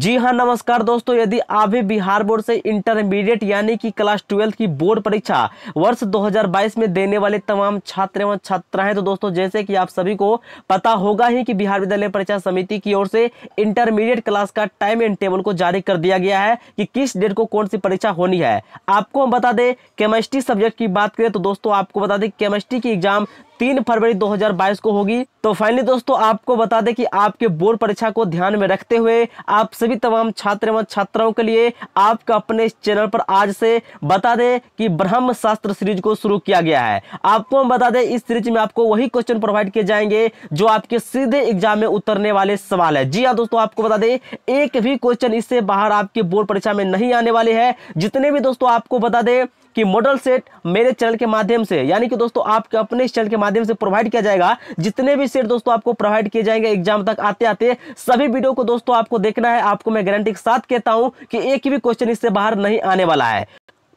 जी हाँ नमस्कार दोस्तों यदि आप भी बिहार बोर्ड से इंटरमीडिएट यानी कि क्लास ट्वेल्थ की बोर्ड परीक्षा वर्ष 2022 में देने वाले तमाम छात्र एवं छात्राएं तो दोस्तों जैसे कि आप सभी को पता होगा ही कि बिहार विद्यालय परीक्षा समिति की ओर से इंटरमीडिएट क्लास का टाइम एंड टेबल को जारी कर दिया गया है कि किस डेट को कौन सी परीक्षा होनी है आपको हम बता दें केमिस्ट्री सब्जेक्ट की बात करें तो दोस्तों आपको बता दें केमिस्ट्री की एग्जाम तीन फरवरी 2022 को होगी तो फाइनली दोस्तों आपको बता दें कि आपके बोर्ड परीक्षा को ध्यान में रखते हुए आप सभी तमाम छात्र एवं छात्राओं के लिए आपका अपने चैनल पर आज से बता दें कि ब्रह्म शास्त्र सीरीज को शुरू किया गया है आपको हम बता दें इस सीरीज में आपको वही क्वेश्चन प्रोवाइड किए जाएंगे जो आपके सीधे एग्जाम में उतरने वाले सवाल है जी हाँ दोस्तों आपको बता दें एक भी क्वेश्चन इससे बाहर आपके बोर्ड परीक्षा में नहीं आने वाले है जितने भी दोस्तों आपको बता दें कि मॉडल सेट मेरे चैनल के माध्यम से यानी कि दोस्तों आपके अपने इस चैनल के माध्यम से प्रोवाइड किया जाएगा जितने भी सेट दोस्तों आपको प्रोवाइड किए जाएंगे एग्जाम तक आते आते सभी वीडियो को दोस्तों आपको देखना है आपको मैं गारंटी के साथ कहता हूं कि एक भी क्वेश्चन इससे बाहर नहीं आने वाला है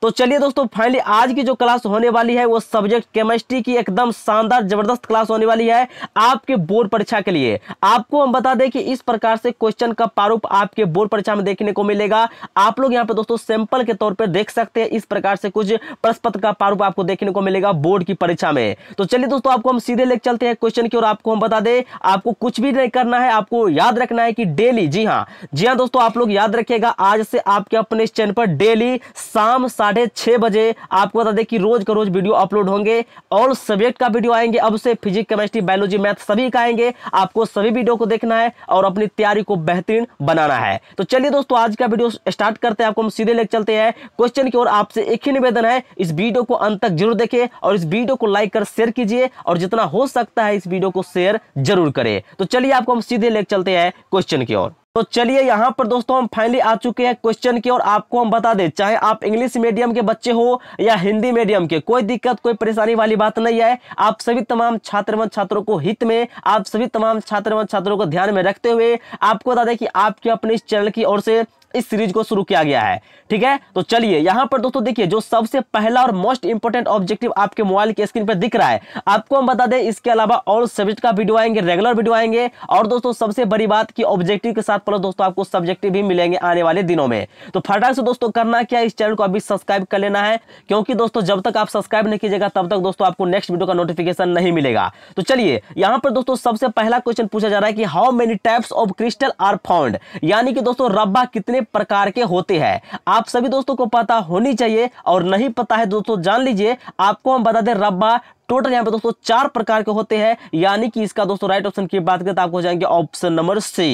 तो चलिए दोस्तों फाइनली आज की जो क्लास होने वाली है वो सब्जेक्ट केमिस्ट्री की एकदम शानदार जबरदस्त क्लास होने वाली है आपके बोर्ड परीक्षा के लिए आपको हम बता दें कि इस प्रकार से क्वेश्चन का प्रारूप आपके बोर्ड परीक्षा में देखने को मिलेगा आप लोग यहाँ पे दोस्तों सैंपल के तौर पर देख सकते हैं इस प्रकार से कुछ प्रश्न का प्रारूप आपको देखने को मिलेगा बोर्ड की परीक्षा में तो चलिए दोस्तों आपको हम सीधे लेकर चलते हैं क्वेश्चन की और आपको हम बता दे आपको कुछ भी नहीं करना है आपको याद रखना है कि डेली जी हाँ जी हाँ दोस्तों आप लोग याद रखेगा आज से आपके अपने चैनल पर डेली शाम साढ़े साढ़े छः बजे आपको बता दें कि रोज का रोज वीडियो अपलोड होंगे ऑल सब्जेक्ट का वीडियो आएंगे अब से फिजिक्स केमिस्ट्री बायोलॉजी मैथ सभी का आएंगे आपको सभी वीडियो को देखना है और अपनी तैयारी को बेहतरीन बनाना है तो चलिए दोस्तों आज का वीडियो स्टार्ट करते हैं आपको हम सीधे लेकर चलते हैं क्वेश्चन की ओर आपसे एक ही निवेदन है इस वीडियो को अंत तक जरूर देखें और इस वीडियो को लाइक कर शेयर कीजिए और जितना हो सकता है इस वीडियो को शेयर जरूर करें तो चलिए आपको हम सीधे लेकर चलते हैं क्वेश्चन की ओर तो चलिए यहाँ पर दोस्तों हम फाइनली आ चुके हैं क्वेश्चन की और आपको हम बता दें चाहे आप इंग्लिश मीडियम के बच्चे हो या हिंदी मीडियम के कोई दिक्कत कोई परेशानी वाली बात नहीं है आप सभी तमाम छात्र व छात्रों को हित में आप सभी तमाम छात्र व छात्रों को ध्यान में रखते हुए आपको बता दें कि आपके अपने इस चैनल की ओर से इस सीरीज को शुरू किया गया है ठीक है तो चलिए यहां पर दोस्तों देखिए जो सबसे पहला और मोस्ट इंपोर्टेंट ऑब्जेक्टिव आपके मोबाइल के स्क्रीन पर दिख रहा है आपको हम बता दें इसके अलावा और सब्जेक्ट का वीडियो आएंगे रेगुलर वीडियो आएंगे और दोस्तों सबसे बड़ी बात की ऑब्जेक्टिव के साथ प्लस दोस्तों आपको सब्जेक्टिव भी मिलेंगे आने वाले दिनों में तो फटाक से दोस्तों करना क्या इस चैनल को अभी सब्सक्राइब कर लेना है क्योंकि दोस्तों जब तक आप सब्सक्राइब नहीं कीजिएगा तब तक दोस्तों आपको नेक्स्ट वीडियो का नोटिफिकेशन नहीं मिलेगा तो चलिए यहां पर दोस्तों सबसे पहला क्वेश्चन पूछा जा रहा है कि how many types of crystal are found यानी कि दोस्तों रब्बा कितने प्रकार के होते हैं आप सभी दोस्तों को पता होनी चाहिए और नहीं पता है दोस्तों जान लीजिए आपको हम बता दें रब्बा टोटल यहाँ पे दोस्तों चार प्रकार के होते हैं यानी कि इसका दोस्तों राइट ऑप्शन की बात करें तो आपको जाएंगे ऑप्शन नंबर सी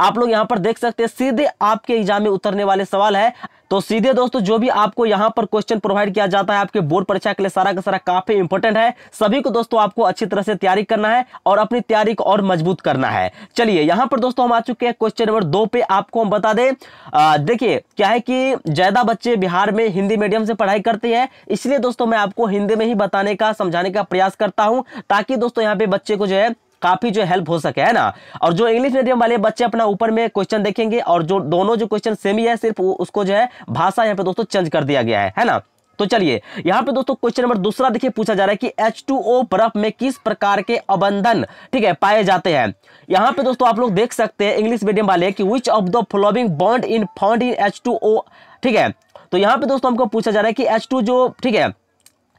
आप लोग यहाँ पर देख सकते हैं सीधे आपके एग्जाम में उतरने वाले सवाल है तो सीधे दोस्तों जो भी आपको यहाँ पर क्वेश्चन प्रोवाइड किया जाता है आपके बोर्ड परीक्षा के लिए सारा का सारा काफी इंपोर्टेंट है सभी को दोस्तों आपको अच्छी तरह से तैयारी करना है और अपनी तैयारी को और मजबूत करना है चलिए यहाँ पर दोस्तों हम आ चुके हैं क्वेश्चन नंबर दो पे आपको हम बता दें देखिए क्या है कि ज्यादा बच्चे बिहार में हिंदी मीडियम से पढ़ाई करते हैं इसलिए दोस्तों मैं आपको हिंदी में ही बताने का समझाने का प्रयास करता हूं ताकि दोस्तों यहाँ पे बच्चे को जो है काफी जो हेल्प हो सके है ना और जो इंग्लिश मीडियम वाले बच्चे अपना ऊपर में क्वेश्चन देखेंगे और जो दोनों जो क्वेश्चन सेम ही है सिर्फ उसको जो है भाषा यहाँ पे दोस्तों चेंज कर दिया गया है है ना तो चलिए यहाँ पे दोस्तों क्वेश्चन नंबर दूसरा देखिए पूछा जा रहा है कि ओ बर्फ में किस प्रकार के अबंधन ठीक है पाए जाते हैं यहाँ पे दोस्तों आप लोग देख सकते हैं इंग्लिश मीडियम वाले कि which of the following bond in found in H two O ठीक है तो यहाँ पे दोस्तों हमको पूछा जा रहा है कि एच टू जो ठीक है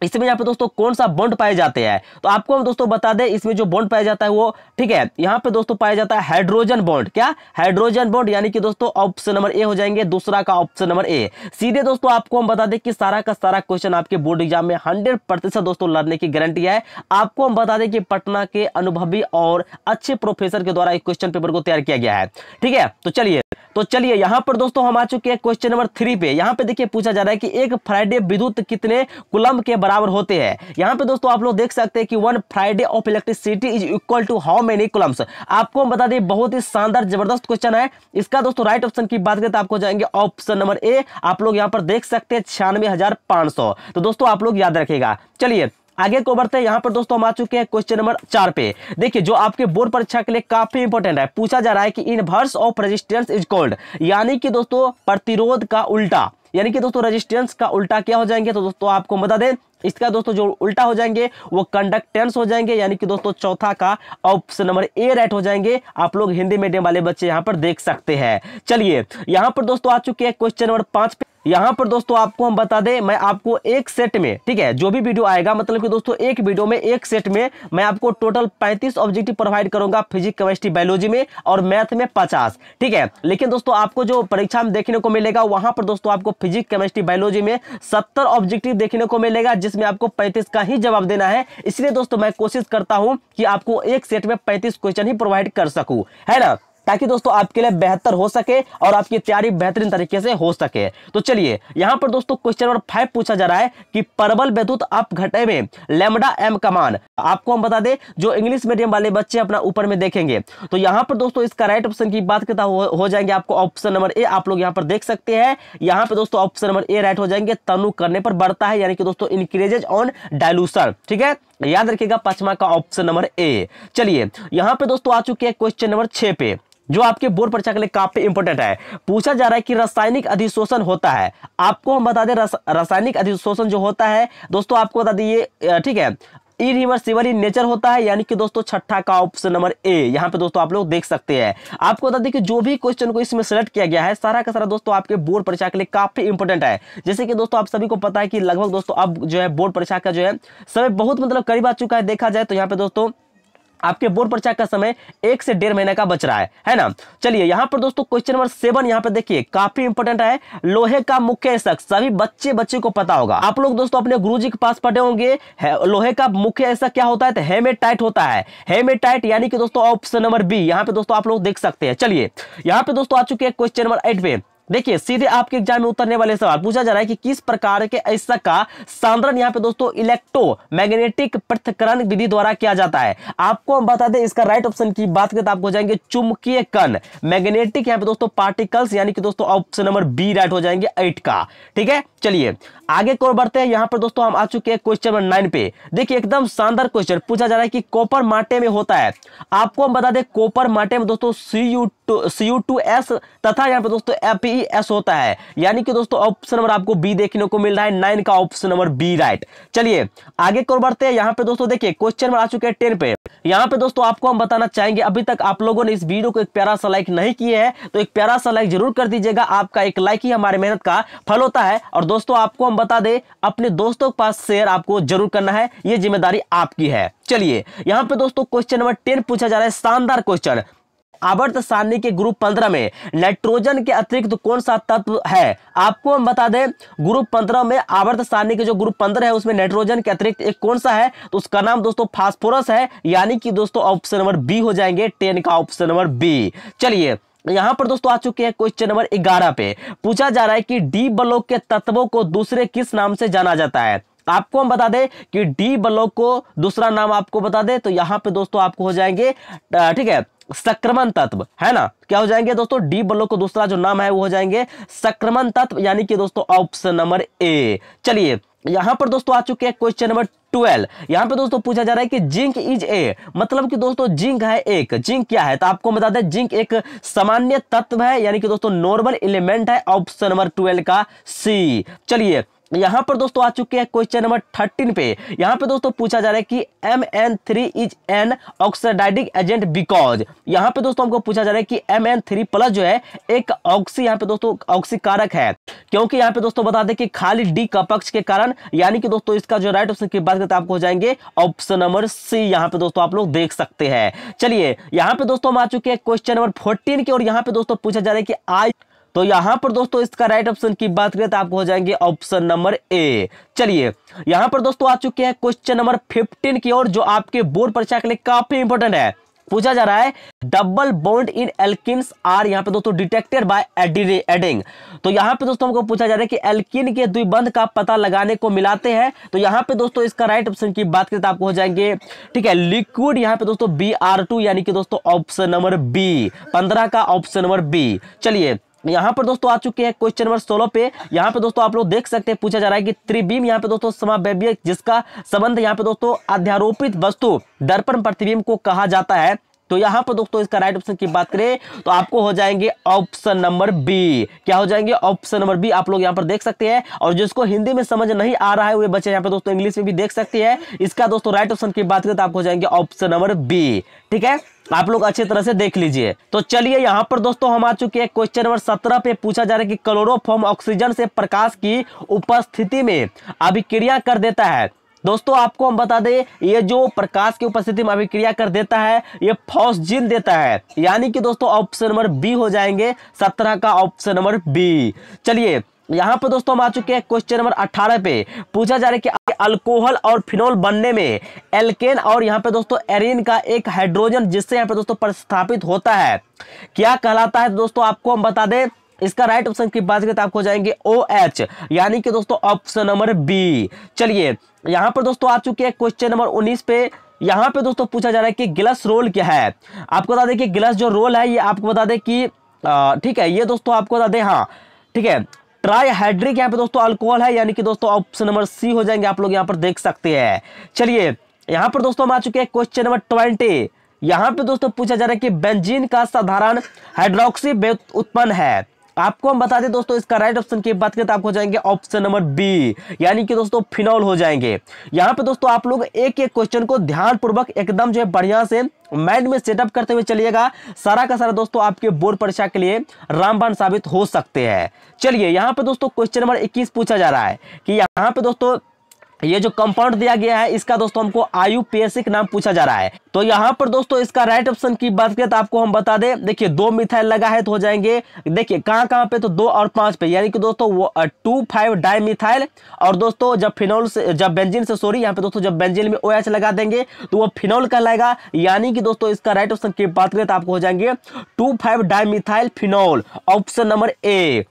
इसमें यहाँ पे दोस्तों कौन सा बॉन्ड पाए जाते हैं तो आपको हम दोस्तों बता दें इसमें जो बॉन्ड पाया जाता है वो ठीक है यहाँ पे दोस्तों पाया जाता है हाइड्रोजन बॉन्ड क्या हाइड्रोजन बॉन्ड यानी कि दोस्तों ऑप्शन नंबर ए हो जाएंगे दूसरा का ऑप्शन नंबर ए सीधे दोस्तों आपको हम बता दें कि सारा का सारा क्वेश्चन आपके बोर्ड एग्जाम में हंड्रेड दोस्तों लड़ने की गारंटी है आपको हम बता दें कि पटना के अनुभवी और अच्छे प्रोफेसर के द्वारा क्वेश्चन पेपर को तैयार किया गया है ठीक है तो चलिए तो चलिए यहाँ पर दोस्तों हम आ चुके हैं क्वेश्चन नंबर थ्री पे यहाँ पे देखिए पूछा जा रहा है कि एक फ्राइडे विद्युत कितने कुलम के बराबर होते हैं यहाँ पे दोस्तों आप लोग देख सकते हैं कि one faraday of electricity is equal to how many coulombs आपको हम बता दें बहुत ही शानदार जबरदस्त क्वेश्चन है इसका दोस्तों राइट ऑप्शन की बात करें तो आपको जाएंगे ऑप्शन नंबर ए आप लोग यहाँ पर देख सकते हैं छियानवे तो दोस्तों आप लोग याद रखेगा चलिए आगे को बढ़ते हैं यहाँ पर दोस्तों हम आ चुके हैं क्वेश्चन नंबर चार पे देखिए जो आपके बोर्ड परीक्षा के लिए काफी इंपॉर्टेंट है पूछा जा रहा है कि inverse of resistance is called यानी कि दोस्तों प्रतिरोध का उल्टा यानी कि दोस्तों रेजिस्टेंस का उल्टा क्या हो जाएंगे तो दोस्तों आपको बता दें इसका दोस्तों जो उल्टा हो जाएंगे वो कंडक्टेंस हो जाएंगे यानी कि दोस्तों चौथा का ऑप्शन नंबर ए राइट हो जाएंगे आप लोग हिंदी मीडियम वाले बच्चे यहां पर देख सकते हैं चलिए यहां पर दोस्तों आ चुके हैं क्वेश्चन नंबर पांच पे यहाँ पर दोस्तों आपको हम बता दें मैं आपको एक सेट में ठीक है जो भी वीडियो आएगा मतलब कि दोस्तों एक वीडियो में एक सेट में मैं आपको टोटल पैंतीस ऑब्जेक्टिव प्रोवाइड करूंगा फिजिक्स केमिस्ट्री बायोलॉजी में और मैथ में पचास ठीक है लेकिन दोस्तों आपको जो परीक्षा में देखने को मिलेगा वहां पर दोस्तों आपको फिजिक्स केमिस्ट्री बायोलॉजी में सत्तर ऑब्जेक्टिव देखने को मिलेगा जिसमें आपको पैंतीस का ही जवाब देना है इसलिए दोस्तों मैं कोशिश करता हूँ कि आपको एक सेट में पैंतीस क्वेश्चन ही प्रोवाइड कर सकूँ है ना ताकि दोस्तों आपके लिए बेहतर हो सके और आपकी तैयारी बेहतरीन तरीके से हो सके तो चलिए यहाँ पर दोस्तों क्वेश्चन नंबर फाइव पूछा जा रहा है कि परबल वैद्युत अप घटे में लेमडा एम कमान आपको हम बता दें जो इंग्लिश मीडियम वाले बच्चे अपना ऊपर में देखेंगे तो यहाँ पर दोस्तों इसका राइट ऑप्शन की बात करता हो, जाएंगे आपको ऑप्शन नंबर ए आप लोग यहाँ पर देख सकते हैं यहाँ पर दोस्तों ऑप्शन नंबर ए राइट हो जाएंगे तनु करने पर बढ़ता है यानी कि दोस्तों इंक्रीजेज ऑन डायलूशन ठीक है याद रखिएगा पांचवा का ऑप्शन नंबर ए चलिए यहां पे दोस्तों आ चुके हैं क्वेश्चन नंबर छह पे जो आपके बोर्ड परीक्षा के लिए काफी इंपोर्टेंट है पूछा जा रहा है कि रासायनिक अधिशोषण होता है आपको हम बता दें रासायनिक अधिशोषण जो होता है दोस्तों आपको बता दिए ठीक है इरिवर्सिबल इन नेचर होता है यानी कि दोस्तों छठा का ऑप्शन नंबर ए यहाँ पे दोस्तों आप लोग देख सकते हैं आपको बता दें कि जो भी क्वेश्चन को इसमें सेलेक्ट किया गया है सारा का सारा दोस्तों आपके बोर्ड परीक्षा के लिए काफी इंपॉर्टेंट है जैसे कि दोस्तों आप सभी को पता है कि लगभग दोस्तों अब जो है बोर्ड परीक्षा का जो है समय बहुत मतलब करीब आ चुका है देखा जाए तो यहाँ पे दोस्तों आपके बोर्ड परीक्षा का समय एक से डेढ़ महीने का बच रहा है है ना चलिए यहां पर दोस्तों क्वेश्चन नंबर सेवन यहां पर देखिए काफी इंपोर्टेंट है लोहे का मुख्य शक सभी बच्चे बच्चे को पता होगा आप लोग दोस्तों अपने गुरु के पास पढ़े होंगे लोहे का मुख्य ऐसा क्या होता है तो हेमेटाइट होता है हेमेटाइट यानी कि दोस्तों ऑप्शन नंबर बी यहाँ पे दोस्तों आप लोग देख सकते हैं चलिए यहाँ पे दोस्तों आ चुके हैं क्वेश्चन नंबर एट में देखिए सीधे आपके एग्जाम में उतरने वाले सवाल पूछा जा रहा है कि किस प्रकार के ऐसा का सांद्रण यहाँ पे दोस्तों इलेक्ट्रो मैग्नेटिक पृथकरण विधि द्वारा किया जाता है आपको हम बता दें इसका राइट ऑप्शन की बात करें तो आपको जाएंगे चुंबकीय कण मैग्नेटिक यहाँ पे दोस्तों पार्टिकल्स यानी कि दोस्तों ऑप्शन नंबर बी राइट हो जाएंगे एट का ठीक है चलिए आगे कौन बढ़ते हैं यहाँ पर दोस्तों हम आ चुके हैं क्वेश्चन नंबर नाइन पे देखिए एकदम शानदार क्वेश्चन पूछा जा रहा है कि कॉपर माटे में होता है आपको हम बता दें कॉपर माटे में दोस्तों C U two two S तथा यहाँ पे दोस्तों एपी ई एस होता है यानी कि दोस्तों ऑप्शन नंबर आपको बी देखने को मिल रहा है नाइन का ऑप्शन नंबर बी राइट चलिए आगे को बढ़ते हैं यहाँ पे दोस्तों देखिए क्वेश्चन आ चुके हैं टेन पे यहाँ पे दोस्तों आपको हम बताना चाहेंगे अभी तक आप लोगों ने इस वीडियो को एक प्यारा सा लाइक नहीं किया है तो एक प्यारा सा लाइक जरूर कर दीजिएगा आपका एक लाइक ही हमारे मेहनत का फल होता है और दोस्तों आपको हम बता दे अपने दोस्तों के पास शेयर आपको जरूर करना है ये जिम्मेदारी आपकी है चलिए यहाँ पे दोस्तों क्वेश्चन नंबर टेन पूछा जा रहा है शानदार क्वेश्चन आवर्त सारणी के ग्रुप पंद्रह में नाइट्रोजन के अतिरिक्त कौन सा तत्व है आपको हम बता दें ग्रुप पंद्रह में आवर्त सारणी के जो ग्रुप पंद्रह है उसमें नाइट्रोजन के अतिरिक्त एक कौन सा है तो उसका नाम दोस्तों फास्फोरस है यानी कि दोस्तों ऑप्शन नंबर बी हो जाएंगे टेन का ऑप्शन नंबर बी चलिए यहां पर दोस्तों आ चुके हैं क्वेश्चन नंबर ग्यारह पे पूछा जा रहा है कि डी ब्लॉक के तत्वों को दूसरे किस नाम से जाना जाता है आपको हम बता दें कि डी ब्लॉक को दूसरा नाम आपको बता दें तो यहां पे दोस्तों आपको हो जाएंगे ठीक है संक्रमण तत्व है ना क्या हो जाएंगे दोस्तों डी ब्लॉक को दूसरा जो नाम है वो हो जाएंगे संक्रमण तत्व यानी कि दोस्तों ऑप्शन नंबर ए चलिए यहां पर दोस्तों आ चुके हैं क्वेश्चन नंबर ट्वेल्व यहां पे दोस्तों पूछा जा रहा है कि जिंक इज ए मतलब कि दोस्तों जिंक है एक जिंक क्या है तो आपको बता दें जिंक एक सामान्य तत्व है यानी कि दोस्तों नॉर्मल एलिमेंट है ऑप्शन नंबर ट्वेल्व का सी चलिए यहाँ पर दोस्तों आ चुके हैं क्वेश्चन नंबर थर्टीन पे यहाँ पे दोस्तों पूछा जा रहा है कि M N three is an oxidising agent because यहाँ पे दोस्तों हमको पूछा जा रहा है कि एम एन थ्री प्लस जो है एक ऑक्सी यहाँ पे दोस्तों ऑक्सी कारक है क्योंकि यहाँ पे दोस्तों बता दें कि खाली डी कपक्ष के कारण यानी कि दोस्तों इसका जो राइट ऑप्शन की बात करते आपको हो जाएंगे ऑप्शन नंबर सी यहाँ पे दोस्तों आप लोग देख सकते हैं चलिए यहाँ पे दोस्तों हम आ चुके हैं क्वेश्चन नंबर फोर्टीन के और यहाँ पे दोस्तों पूछा जा रहा है कि आई तो यहां पर दोस्तों इसका राइट ऑप्शन की बात करें तो आपको हो जाएंगे ऑप्शन नंबर ए चलिए यहां पर दोस्तों आ चुके हैं क्वेश्चन नंबर फिफ्टीन की ओर जो आपके बोर्ड परीक्षा के लिए काफी इंपोर्टेंट है पूछा जा रहा है double bond in alkenes are यहाँ पे दोस्तों डिटेक्टेड बाय एडिंग तो यहाँ पे दोस्तों हमको पूछा जा रहा है कि एल्किन के द्विबंध का पता लगाने को मिलाते हैं तो यहाँ पे दोस्तों इसका राइट ऑप्शन की बात करें तो आपको हो जाएंगे ठीक है लिक्विड यहाँ पे दोस्तों बी आर टू यानी कि दोस्तों ऑप्शन नंबर बी पंद्रह का ऑप्शन नंबर बी चलिए तो यहाँ पर दोस्तों आ चुके हैं क्वेश्चन नंबर सोलह पे यहाँ पे दोस्तों आप लोग देख सकते हैं पूछा जा रहा है कि त्रिबीम यहाँ पे दोस्तों समावैव्य जिसका संबंध यहाँ पे दोस्तों अध्यारोपित वस्तु दर्पण प्रतिबिंब को कहा जाता है तो यहाँ पर दोस्तों इसका राइट ऑप्शन की बात करें तो आपको हो जाएंगे ऑप्शन नंबर बी क्या हो जाएंगे ऑप्शन नंबर बी आप लोग यहाँ पर देख सकते हैं और जिसको हिंदी में समझ नहीं आ रहा है वे बच्चे यहाँ पर दोस्तों इंग्लिश में भी देख सकते हैं इसका दोस्तों राइट ऑप्शन की बात करें तो आपको हो जाएंगे ऑप्शन नंबर बी ठीक है आप लोग अच्छी तरह से देख लीजिए तो चलिए यहाँ पर दोस्तों हम आ चुके हैं क्वेश्चन नंबर सत्रह पे पूछा जा रहा है कि क्लोरोफॉर्म ऑक्सीजन से प्रकाश की उपस्थिति में अभिक्रिया कर देता है दोस्तों आपको हम बता दें ये जो प्रकाश की उपस्थिति में अभिक्रिया कर देता है ये फॉस्जिन देता है यानी कि दोस्तों ऑप्शन नंबर बी हो जाएंगे सत्रह का ऑप्शन नंबर बी चलिए यहाँ पर दोस्तों हम आ चुके हैं क्वेश्चन नंबर 18 पे पूछा जा रहा है कि अल्कोहल और फिनोल बनने में एल्केन और यहाँ पे दोस्तों एरिन का एक हाइड्रोजन जिससे यहाँ पे दोस्तों प्रस्थापित होता है क्या कहलाता है दोस्तों आपको हम बता दें इसका राइट ऑप्शन की बात करें तो आपको जाएंगे ओ एच यानी कि दोस्तों ऑप्शन नंबर बी चलिए यहाँ पर दोस्तों आ चुके हैं क्वेश्चन नंबर उन्नीस पे यहाँ पे दोस्तों पूछा जा रहा है कि गिलस रोल क्या है आपको बता दें कि गिलस जो रोल है ये आपको बता दें कि ठीक है ये दोस्तों आपको बता दें हाँ ठीक है ट्राईहाइड्रिक यहाँ पे दोस्तों अल्कोहल है यानी कि दोस्तों ऑप्शन नंबर सी हो जाएंगे आप लोग यहाँ पर देख सकते हैं चलिए यहाँ पर दोस्तों हम आ चुके हैं क्वेश्चन नंबर ट्वेंटी यहाँ पे दोस्तों पूछा जा रहा है कि बेंजीन का साधारण हाइड्रोक्सी उत्पन्न है आपको हम बता दें दोस्तों इसका राइट ऑप्शन की बात करें तो आपको जाएंगे ऑप्शन नंबर बी यानी कि दोस्तों फिनॉल हो जाएंगे यहाँ पे दोस्तों आप लोग एक एक क्वेश्चन को ध्यानपूर्वक एकदम जो है बढ़िया से माइंड में सेटअप करते हुए चलिएगा सारा का सारा दोस्तों आपके बोर्ड परीक्षा के लिए रामबाण साबित हो सकते हैं चलिए यहाँ पे दोस्तों क्वेश्चन नंबर 21 पूछा जा रहा है कि यहाँ पे दोस्तों ये जो कंपाउंड दिया गया है इसका दोस्तों हमको आयु पेसिक नाम पूछा जा रहा है तो यहाँ पर दोस्तों इसका राइट ऑप्शन की बात करें तो आपको हम बता दें देखिए दो मिथाइल लगा है तो हो जाएंगे देखिए कहाँ कहाँ पे तो दो और पांच पे यानी कि दोस्तों वो टू फाइव डाई मिथाइल और दोस्तों जब फिनोल से जब बेंजिन से सॉरी यहाँ पे दोस्तों जब बेंजिन में ओ OH लगा देंगे तो वो फिनोल कहलाएगा यानी कि दोस्तों इसका राइट ऑप्शन की बात करें तो आपको हो जाएंगे two five di methyl phenol option number A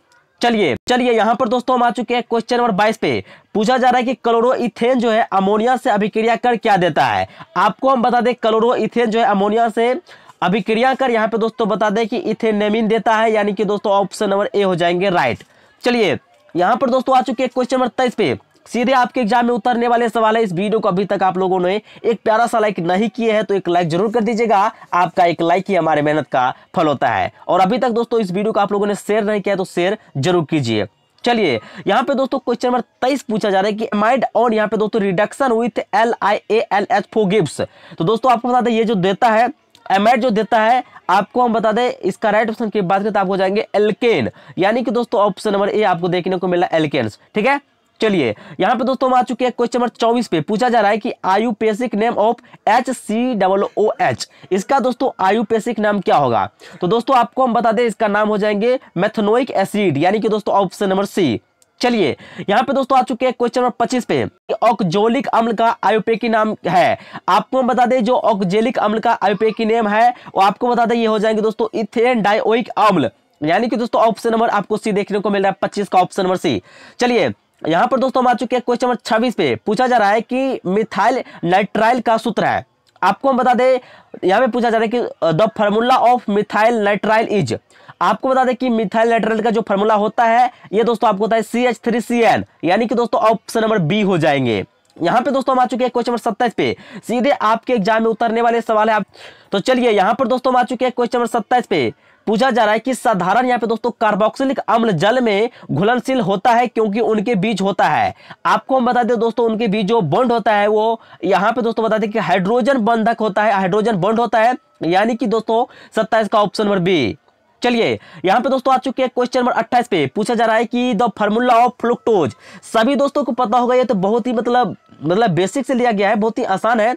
चलिए चलिए यहाँ पर दोस्तों हम आ चुके हैं क्वेश्चन नंबर 22 पे पूछा जा रहा है कि क्लोरो इथेन जो है अमोनिया से अभिक्रिया कर क्या देता है आपको हम बता दें क्लोरो इथेन जो है अमोनिया से अभिक्रिया कर यहाँ पे दोस्तों बता दें कि इथेनेमिन देता है यानी कि दोस्तों ऑप्शन नंबर ए हो जाएंगे राइट चलिए यहाँ पर दोस्तों आ चुके हैं क्वेश्चन नंबर तेईस पे सीधे आपके एग्जाम में उतरने वाले सवाल है इस वीडियो को अभी तक आप लोगों ने एक प्यारा सा लाइक नहीं किए हैं तो एक लाइक जरूर कर दीजिएगा आपका एक लाइक ही हमारे मेहनत का फल होता है और अभी तक दोस्तों इस वीडियो को आप लोगों ने शेयर नहीं किया तो शेयर जरूर कीजिए चलिए यहाँ पे दोस्तों क्वेश्चन नंबर तेईस पूछा जा रहा है कि माइड और यहाँ पे दोस्तों reduction with L I A L H four gives तो दोस्तों आपको बता दें ये जो देता है एमाइड जो देता है आपको हम बता दें इसका राइट ऑप्शन की बात करें तो आपको जाएंगे एलकेन यानी कि दोस्तों ऑप्शन नंबर ए आपको देखने को मिला एलकेन ठीक है चलिए यहाँ पे दोस्तों हम आ चुके हैं क्वेश्चन नंबर चौबीस पे पूछा जा रहा है कि IUPAC name of H C double O H इसका दोस्तों आयु पेसिक नाम क्या होगा तो दोस्तों आपको हम बता दें इसका नाम हो जाएंगे मेथनोइक एसिड यानी कि दोस्तों ऑप्शन नंबर सी चलिए यहाँ पे दोस्तों आ चुके हैं क्वेश्चन नंबर पच्चीस पे ऑक्जोलिक अम्ल का आयुपेकी नाम है आपको बता दें जो ऑक्जेलिक अम्ल का आयुपेकी नेम है वो आपको बता दें ये हो जाएंगे दोस्तों इथेन डाइओइक अम्ल यानी कि दोस्तों ऑप्शन नंबर आपको सी देखने को मिल रहा है पच्चीस का ऑप्शन नंबर सी चलिए यहाँ पर दोस्तों हम आ चुके हैं क्वेश्चन नंबर छब्बीस पे पूछा जा रहा है कि मिथाइल नाइट्राइल का सूत्र है आपको हम बता दें यहाँ पे पूछा जा रहा है कि the formula of methyl nitrile is आपको बता दें कि मिथाइल नाइट्राइल का जो फॉर्मूला होता है ये दोस्तों आपको बताए C H three C N यानी कि दोस्तों ऑप्शन नंबर बी हो जाएंगे यहाँ पे दोस्तों हम आ चुके हैं क्वेश्चन नंबर सत्ताईस पे सीधे आपके एग्जाम में उतरने वाले सवाल है आप तो चलिए यहाँ पर दोस्तों हम आ चुके हैं क्वेश्चन नंबर सत्ताईस पे पूछा जा रहा है कि साधारण यहाँ पे दोस्तों कार्बोक्सिलिक अम्ल जल में घुलनशील होता है क्योंकि उनके बीच होता है आपको हम बता दें दोस्तों उनके बीच जो बॉन्ड होता है वो यहाँ पे दोस्तों बता दें कि हाइड्रोजन बंधक होता है हाइड्रोजन बॉन्ड होता है यानी कि दोस्तों सत्ताईस का ऑप्शन नंबर बी चलिए यहाँ पे दोस्तों आ चुके हैं क्वेश्चन नंबर 28 पे पूछा जा रहा है कि द फॉर्मूला ऑफ फ्लुक्टोज सभी दोस्तों को पता होगा ये तो बहुत ही मतलब मतलब बेसिक से लिया गया है बहुत ही आसान है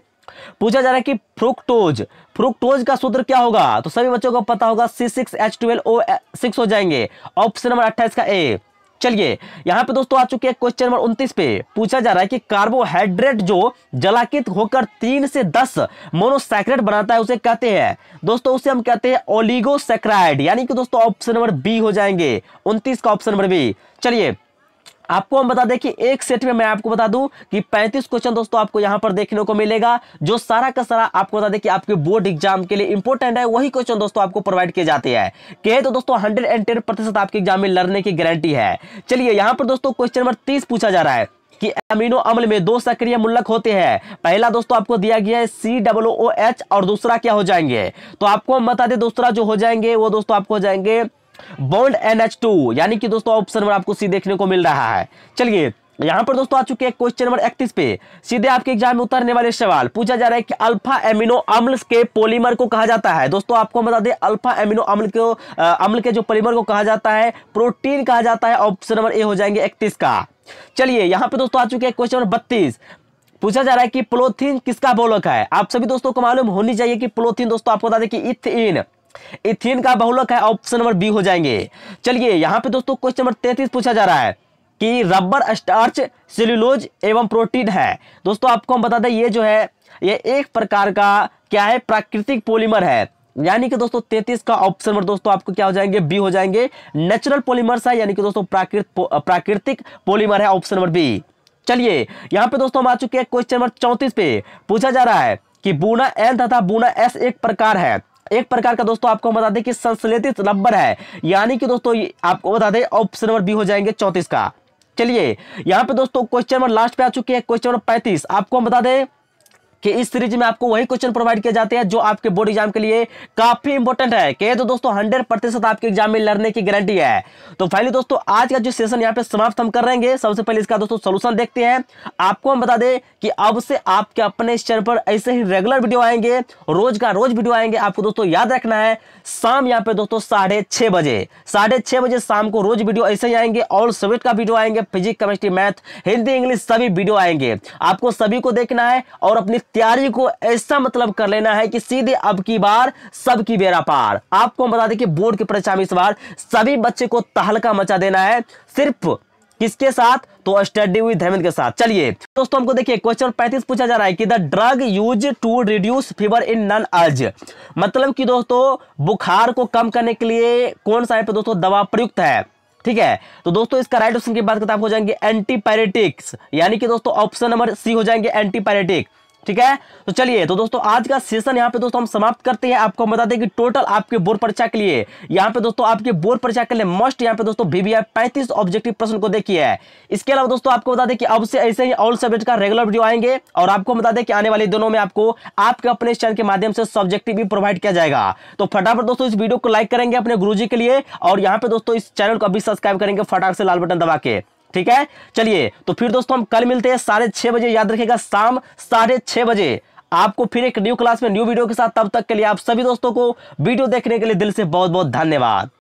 पूछा जा रहा है कि फ्रुक्टोज फ्रुक्टोज का सूत्र क्या होगा तो सभी बच्चों को पता होगा C six H twelve O six हो जाएंगे ऑप्शन नंबर अट्ठाईस का ए चलिए यहां पे दोस्तों आ चुके हैं क्वेश्चन नंबर उनतीस पे पूछा जा रहा है कि कार्बोहाइड्रेट जो जलाकित होकर तीन से दस मोनोसैक्राइड बनाता है उसे कहते हैं दोस्तों उसे हम कहते हैं ओलिगोसैक्राइड यानी कि दोस्तों ऑप्शन नंबर बी हो जाएंगे उनतीस का ऑप्शन नंबर बी चलिए आपको हम बता दें कि एक सेट में मैं आपको बता दूं कि 35 क्वेश्चन दोस्तों आपको यहां पर देखने को मिलेगा जो सारा का सारा आपको बता दें कि आपके बोर्ड एग्जाम के लिए इंपॉर्टेंट है वही क्वेश्चन दोस्तों आपको प्रोवाइड किए जाते हैं कहे तो दोस्तों हंड्रेड आपके एग्जाम में लड़ने की गारंटी है चलिए यहां पर दोस्तों क्वेश्चन नंबर तीस पूछा जा रहा है कि अमीनो अम्ल में दो सक्रिय मूलक होते हैं पहला दोस्तों आपको दिया गया है सी ओ एच और दूसरा क्या हो जाएंगे तो आपको हम बता दें दूसरा जो हो जाएंगे वो दोस्तों आपको हो जाएंगे बॉन्ड एन एच टू यानी कि दोस्तों ऑप्शन नंबर आपको सी देखने को मिल रहा है चलिए यहां पर दोस्तों आ चुके हैं क्वेश्चन नंबर इकतीस पे सीधे आपके एग्जाम में उतरने वाले सवाल पूछा जा रहा है कि अल्फा एमिनो अम्ल के पॉलीमर को कहा जाता है दोस्तों आपको बता दें अल्फा एमिनो अम्ल को अम्ल के जो पॉलीमर को कहा जाता है प्रोटीन कहा जाता है ऑप्शन नंबर ए हो जाएंगे इकतीस का चलिए यहाँ पे दोस्तों आ चुके हैं क्वेश्चन नंबर बत्तीस पूछा जा रहा है कि प्लोथिन किसका बोलक है आप सभी दोस्तों को मालूम होनी चाहिए कि प्लोथिन दोस्तों आपको बता दें कि इथिन इथिन का बहुलक है ऑप्शन नंबर बी हो जाएंगे चलिए यहां पे दोस्तों क्वेश्चन नंबर तैतीस पूछा जा रहा है कि रबर स्टार्च सेल्यूलोज एवं प्रोटीन है दोस्तों आपको हम बता दें ये जो है ये एक प्रकार का क्या है प्राकृतिक पोलीमर है यानी कि दोस्तों तैतीस का ऑप्शन नंबर दोस्तों आपको क्या हो जाएंगे बी हो जाएंगे नेचुरल पोलीमर्स है यानी कि दोस्तों प्राकृत प्राकृतिक पोलीमर है ऑप्शन नंबर बी चलिए यहां पे दोस्तों हम आ चुके हैं क्वेश्चन नंबर चौंतीस पे पूछा जा रहा है कि बूना एन तथा बूना एस एक प्रकार है एक प्रकार का दोस्तों आपको बता दें कि संश्लेषित रबर है यानी कि दोस्तों आपको बता दें ऑप्शन नंबर बी हो जाएंगे चौंतीस का चलिए यहां पे दोस्तों क्वेश्चन नंबर लास्ट पे आ चुके हैं क्वेश्चन नंबर पैंतीस आपको हम बता दें कि इस सीरीज में आपको वही क्वेश्चन प्रोवाइड किया जाते हैं जो आपके बोर्ड एग्जाम के लिए काफी इंपॉर्टेंट है कहे तो दोस्तों हंड्रेड प्रतिशत आपके एग्जाम में लड़ने की गारंटी है तो फाइनली दोस्तों आज का जो सेशन यहाँ पे समाप्त हम कर हैं सबसे पहले इसका दोस्तों सोल्यूशन देखते हैं आपको हम बता दें कि अब से आपके अपने इस चैनल पर ऐसे ही रेगुलर वीडियो आएंगे रोज का रोज वीडियो आएंगे आपको दोस्तों याद रखना है शाम यहाँ पे दोस्तों साढ़े छह बजे साढ़े छह बजे शाम को रोज वीडियो ऐसे ही आएंगे ऑल सब्जेक्ट का वीडियो आएंगे physics chemistry math Hindi English सभी वीडियो आएंगे आपको सभी को देखना है और अपनी तैयारी को ऐसा मतलब कर लेना है कि सीधे अब की बार सबकी बेरा पार आपको हम बता दें कि बोर्ड की परीक्षा में इस बार सभी बच्चे को तहलका मचा देना है सिर्फ किसके साथ तो स्टडी हुई धर्मेंद्र के साथ चलिए दोस्तों हमको देखिए क्वेश्चन पैंतीस पूछा जा रहा है कि the drug use to reduce fever in नन अज मतलब कि दोस्तों बुखार को कम करने के लिए कौन सा है दोस्तों दवा प्रयुक्त है ठीक है तो दोस्तों इसका राइट ऑप्शन की बात करते हो जाएंगे एंटीपायरेटिक्स यानी कि दोस्तों ऑप्शन नंबर सी हो जाएंगे एंटीपायरेटिक ठीक है तो चलिए तो दोस्तों आज का सेशन यहाँ पे दोस्तों हम समाप्त करते हैं आपको हम बता दें कि टोटल आपके बोर्ड परीक्षा के लिए यहाँ पे दोस्तों आपके बोर्ड परीक्षा के लिए मस्ट यहाँ पे दोस्तों बीबीआई पैंतीस ऑब्जेक्टिव प्रश्न को देखिए इसके अलावा दोस्तों आपको बता दें कि अब से ऐसे ही ऑल सब्जेक्ट का रेगुलर वीडियो आएंगे और आपको बता दें कि आने वाले दिनों में आपको आपके अपने चैनल के माध्यम से सब्जेक्टिव भी प्रोवाइड किया जाएगा तो फटाफट दोस्तों इस वीडियो को लाइक करेंगे अपने गुरु के लिए और यहाँ पे दोस्तों इस चैनल को अभी सब्सक्राइब करेंगे फटाफट से लाल बटन दबा के ठीक है चलिए तो फिर दोस्तों हम कल मिलते हैं साढ़े छह बजे याद रखिएगा शाम साढ़े छह बजे आपको फिर एक न्यू क्लास में न्यू वीडियो के साथ तब तक के लिए आप सभी दोस्तों को वीडियो देखने के लिए दिल से बहुत बहुत धन्यवाद